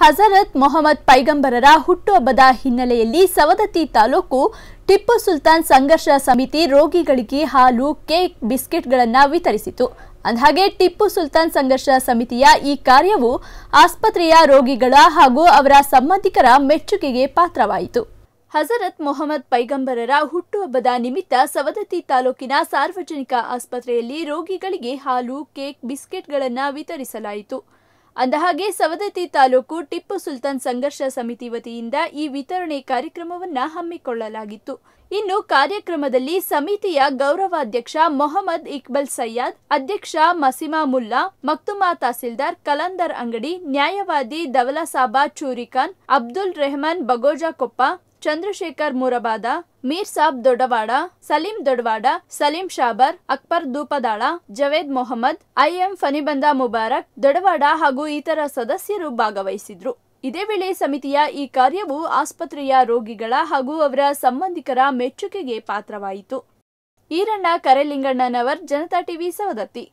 ಹಜರತ್ ಮೊಹಮ್ಮದ್ ಪೈಗಂಬರರ ಹುಟ್ಟುಹಬ್ಬದ ಹಿನ್ನೆಲೆಯಲ್ಲಿ ಸವದತ್ತಿ ತಾಲೂಕು ಟಿಪ್ಪು ಸುಲ್ತಾನ್ ಸಂಘರ್ಷ ಸಮಿತಿ ರೋಗಿಗಳಿಗೆ ಹಾಲು ಕೇಕ್ ಬಿಸ್ಕೆಟ್ಗಳನ್ನು ವಿತರಿಸಿತು ಅಂದಹಾಗೆ ಟಿಪ್ಪು ಸುಲ್ತಾನ್ ಸಂಘರ್ಷ ಸಮಿತಿಯ ಈ ಕಾರ್ಯವು ಆಸ್ಪತ್ರೆಯ ರೋಗಿಗಳ ಹಾಗೂ ಅವರ ಸಂಬಂಧಿಕರ ಮೆಚ್ಚುಗೆಗೆ ಪಾತ್ರವಾಯಿತು ಹಜರತ್ ಮೊಹಮ್ಮದ್ ಪೈಗಂಬರರ ಹುಟ್ಟುಹಬ್ಬದ ನಿಮಿತ್ತ ಸವದತ್ತಿ ತಾಲೂಕಿನ ಸಾರ್ವಜನಿಕ ಆಸ್ಪತ್ರೆಯಲ್ಲಿ ರೋಗಿಗಳಿಗೆ ಹಾಲು ಕೇಕ್ ಬಿಸ್ಕೆಟ್ಗಳನ್ನು ವಿತರಿಸಲಾಯಿತು ಅಂದಹಾಗೆ ಸವದತ್ತಿ ತಾಲೂಕು ಟಿಪ್ಪು ಸುಲ್ತಾನ್ ಸಂಘರ್ಷ ಸಮಿತಿ ವತಿಯಿಂದ ಈ ವಿತರಣೆ ಕಾರ್ಯಕ್ರಮವನ್ನು ಹಮ್ಮಿಕೊಳ್ಳಲಾಗಿತ್ತು ಇನ್ನು ಕಾರ್ಯಕ್ರಮದಲ್ಲಿ ಸಮಿತಿಯ ಗೌರವಾಧ್ಯಕ್ಷ ಮೊಹಮ್ಮದ್ ಇಕ್ಬಲ್ ಸಯ್ಯದ್ ಅಧ್ಯಕ್ಷ ಮಸಿಮಾ ಮುಲ್ಲಾ ಮಕ್ತುಮಾ ತಹಸೀಲ್ದಾರ್ ಕಲಂದರ್ ಅಂಗಡಿ ನ್ಯಾಯವಾದಿ ದವಲಾಸಾಬಾ ಚೂರಿಖಾನ್ ಅಬ್ದುಲ್ ರೆಹಮಾನ್ ಬಗೋಜಾ ಕೊಪ್ಪ ಚಂದ್ರಶೇಖರ್ ಮುರಬಾದ ಮೀರ್ ಸಾಬ್ ದೊಡವಾಡ ಸಲೀಂ ದೊಡವಾಡ ಸಲೀಂ ಶಾಬರ್ ಅಕ್ಬರ್ ದೂಪದಾಳ ಜವೇದ್ ಮೊಹಮ್ಮದ್ ಐಎಂ ಫನಿಬಂದ ಮುಬಾರಕ್ ದೊಡವಾಡ ಹಾಗೂ ಇತರ ಸದಸ್ಯರು ಭಾಗವಹಿಸಿದ್ರು ಇದೇ ವೇಳೆ ಸಮಿತಿಯ ಈ ಕಾರ್ಯವು ಆಸ್ಪತ್ರೆಯ ರೋಗಿಗಳ ಹಾಗೂ ಅವರ ಸಂಬಂಧಿಕರ ಮೆಚ್ಚುಗೆಗೆ ಪಾತ್ರವಾಯಿತು ಈರಣ್ಣ ಕರೆಲಿಂಗಣ್ಣನವರ್ ಜನತಾ ಟಿವಿ ಸವದತ್ತಿ